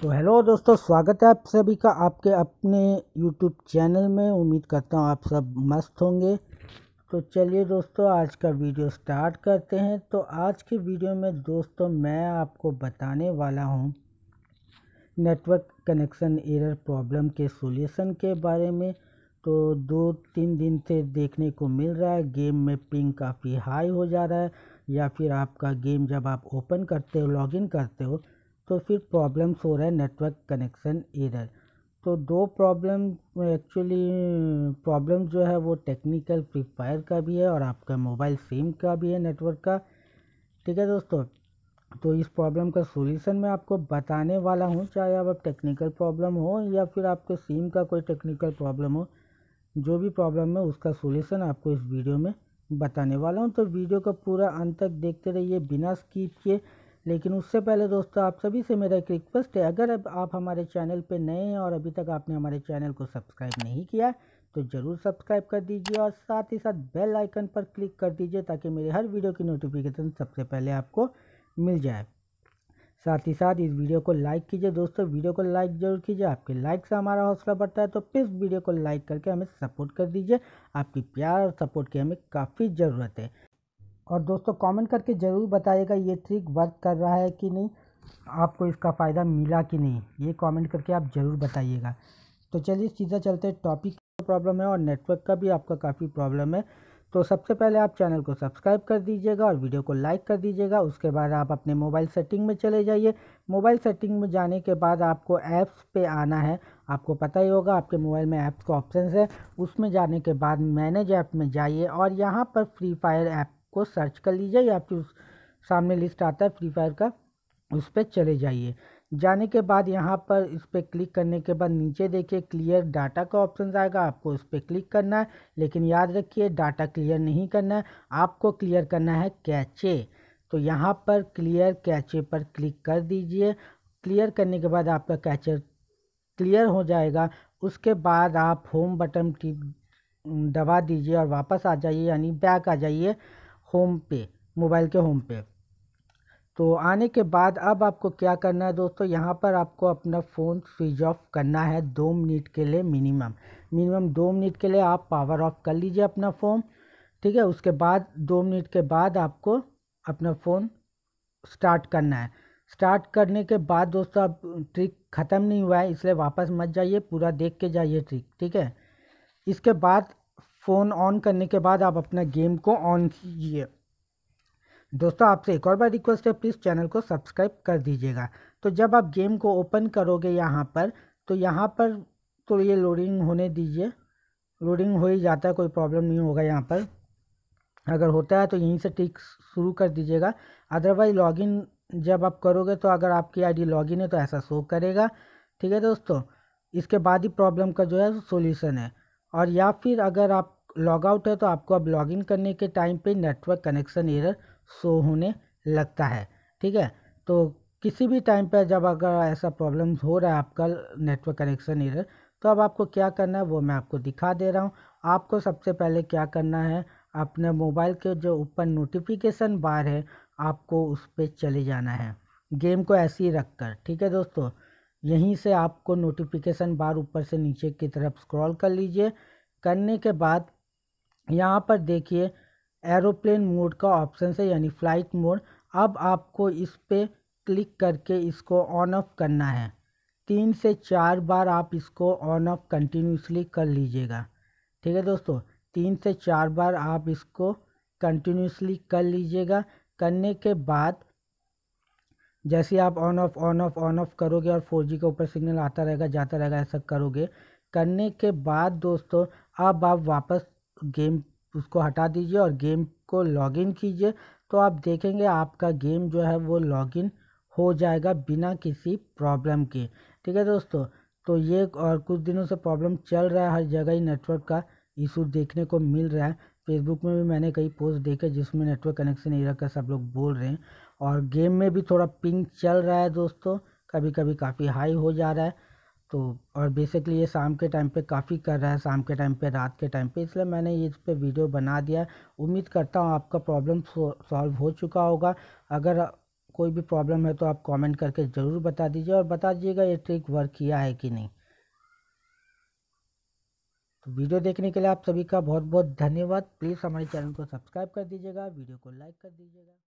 तो हेलो दोस्तों स्वागत है आप सभी का आपके अपने यूट्यूब चैनल में उम्मीद करता हूँ आप सब मस्त होंगे तो चलिए दोस्तों आज का वीडियो स्टार्ट करते हैं तो आज के वीडियो में दोस्तों मैं आपको बताने वाला हूँ नेटवर्क कनेक्शन एरर प्रॉब्लम के सॉल्यूशन के बारे में तो दो तीन दिन से देखने को मिल रहा है गेम में पिंग काफ़ी हाई हो जा रहा है या फिर आपका गेम जब आप ओपन करते हो लॉगिन करते हो तो फिर प्रॉब्लम्स हो रहा है नेटवर्क कनेक्शन एरर तो दो प्रॉब्लम एक्चुअली प्रॉब्लम जो है वो टेक्निकल फ्री फायर का भी है और आपका मोबाइल सिम का भी है नेटवर्क का ठीक है दोस्तों तो इस प्रॉब्लम का सोल्यूशन मैं आपको बताने वाला हूँ चाहे अब आप टेक्निकल प्रॉब्लम हो या फिर आपके सिम का कोई टेक्निकल प्रॉब्लम हो जो भी प्रॉब्लम है उसका सोल्यूशन आपको इस वीडियो में बताने वाला हूँ तो वीडियो का पूरा अंत तक देखते रहिए बिना स्कीप किए लेकिन उससे पहले दोस्तों आप सभी से मेरा एक रिक्वेस्ट है अगर आप हमारे चैनल पर नए हैं और अभी तक आपने हमारे चैनल को सब्सक्राइब नहीं किया तो ज़रूर सब्सक्राइब कर दीजिए और साथ ही साथ बेल आइकन पर क्लिक कर दीजिए ताकि मेरे हर वीडियो की नोटिफिकेशन सबसे पहले आपको मिल जाए साथ ही साथ इस वीडियो को लाइक कीजिए दोस्तों वीडियो को लाइक जरूर कीजिए आपके लाइक से हमारा हौसला बढ़ता है तो प्लीज़ वीडियो को लाइक करके हमें सपोर्ट कर दीजिए आपकी प्यार और सपोर्ट की हमें काफ़ी ज़रूरत है और दोस्तों कमेंट करके ज़रूर बताइएगा ये ट्रिक वर्क कर रहा है कि नहीं आपको इसका फ़ायदा मिला कि नहीं ये कमेंट करके आप ज़रूर बताइएगा तो चलिए सीधा चलते हैं टॉपिक प्रॉब्लम है और नेटवर्क का भी आपका काफ़ी प्रॉब्लम है तो सबसे पहले आप चैनल को सब्सक्राइब कर दीजिएगा और वीडियो को लाइक कर दीजिएगा उसके बाद आप अपने मोबाइल सेटिंग में चले जाइए मोबाइल सेटिंग में जाने के बाद आपको ऐप्स पे आना है आपको पता ही होगा आपके मोबाइल में ऐप्स का ऑप्शन है उसमें जाने के बाद मैनेज ऐप में जाइए और यहाँ पर फ्री फायर ऐप को सर्च कर लीजिए या फिर सामने लिस्ट आता है फ्री फायर का उस पर चले जाइए जाने के बाद यहाँ पर इस पर क्लिक करने के बाद नीचे देखिए क्लियर डाटा का ऑप्शन आएगा आपको उस पर क्लिक करना है लेकिन याद रखिए डाटा क्लियर नहीं करना है आपको क्लियर करना है कैचे तो यहाँ पर क्लियर कैचे पर क्लिक कर दीजिए क्लियर करने के बाद आपका कैचर क्लियर हो जाएगा उसके बाद आप होम बटन टिप दबा दीजिए और वापस आ जाइए यानी बैक आ जाइए होम पे मोबाइल के होम पे तो आने के बाद अब आपको क्या करना है दोस्तों यहाँ पर आपको अपना फ़ोन स्विच ऑफ करना है दो मिनट के लिए मिनिमम मिनिमम दो मिनट के लिए आप पावर ऑफ कर लीजिए अपना फ़ोन ठीक है उसके बाद दो मिनट के बाद आपको अपना फ़ोन स्टार्ट करना है स्टार्ट करने के बाद दोस्तों अब ट्रिक ख़त्म नहीं हुआ है इसलिए वापस मत जाइए पूरा देख के जाइए ट्रिक ठीक है इसके बाद फ़ोन ऑन करने के बाद आप अपना गेम को ऑन कीजिए दोस्तों आपसे एक और बार रिक्वेस्ट है प्लीज़ चैनल को सब्सक्राइब कर दीजिएगा तो जब आप गेम को ओपन करोगे यहाँ पर तो यहाँ पर तो ये लोडिंग होने दीजिए लोडिंग हो ही जाता है कोई प्रॉब्लम नहीं होगा यहाँ पर अगर होता है तो यहीं से टिक शुरू कर दीजिएगा अदरवाइज लॉगिन जब आप करोगे तो अगर आपकी आईडी लॉगिन है तो ऐसा शो करेगा ठीक है दोस्तों इसके बाद ही प्रॉब्लम का जो है सोल्यूशन है और या फिर अगर आप लॉग आउट है तो आपको अब लॉग इन करने के टाइम पे नेटवर्क कनेक्शन एरर शो होने लगता है ठीक है तो किसी भी टाइम पर जब अगर ऐसा प्रॉब्लम हो रहा है आपका नेटवर्क कनेक्शन एरर तो अब आपको क्या करना है वो मैं आपको दिखा दे रहा हूँ आपको सबसे पहले क्या करना है अपने मोबाइल के जो ऊपर नोटिफिकेशन बार है आपको उस पर चले जाना है गेम को ऐसे ही रख कर ठीक है दोस्तों यहीं से आपको नोटिफिकेशन बार ऊपर से नीचे की तरफ स्क्रॉल कर लीजिए करने के बाद यहाँ पर देखिए एरोप्लेन मोड का ऑप्शन है यानी फ्लाइट मोड अब आपको इस पर क्लिक करके इसको ऑन ऑफ करना है तीन से चार बार आप इसको ऑन ऑफ कंटिन्यूसली कर लीजिएगा ठीक है दोस्तों तीन से चार बार आप इसको कंटिन्यूसली कर लीजिएगा करने के बाद जैसे आप on off on off on off करोगे और फोर जी ऊपर सिग्नल आता रहेगा जाता रहेगा ऐसा करोगे करने के बाद दोस्तों अब आप वापस गेम उसको हटा दीजिए और गेम को लॉगिन कीजिए तो आप देखेंगे आपका गेम जो है वो लॉगिन हो जाएगा बिना किसी प्रॉब्लम के ठीक है दोस्तों तो ये और कुछ दिनों से प्रॉब्लम चल रहा है हर जगह ही नेटवर्क का इशू देखने को मिल रहा है फेसबुक में भी मैंने कई पोस्ट देखे जिसमें नेटवर्क कनेक्शन नहीं रखकर सब लोग बोल रहे हैं और गेम में भी थोड़ा पिंग चल रहा है दोस्तों कभी कभी काफ़ी हाई हो जा रहा है तो और बेसिकली ये शाम के टाइम पे काफ़ी कर रहा है शाम के टाइम पे रात के टाइम पे इसलिए मैंने इस पर वीडियो बना दिया है उम्मीद करता हूँ आपका प्रॉब्लम सॉल्व हो चुका होगा अगर कोई भी प्रॉब्लम है तो आप कमेंट करके ज़रूर बता दीजिए और बता दीजिएगा ये ट्रिक वर्क किया है कि नहीं तो वीडियो देखने के लिए आप सभी का बहुत बहुत धन्यवाद प्लीज़ हमारे चैनल को सब्सक्राइब कर दीजिएगा वीडियो को लाइक कर दीजिएगा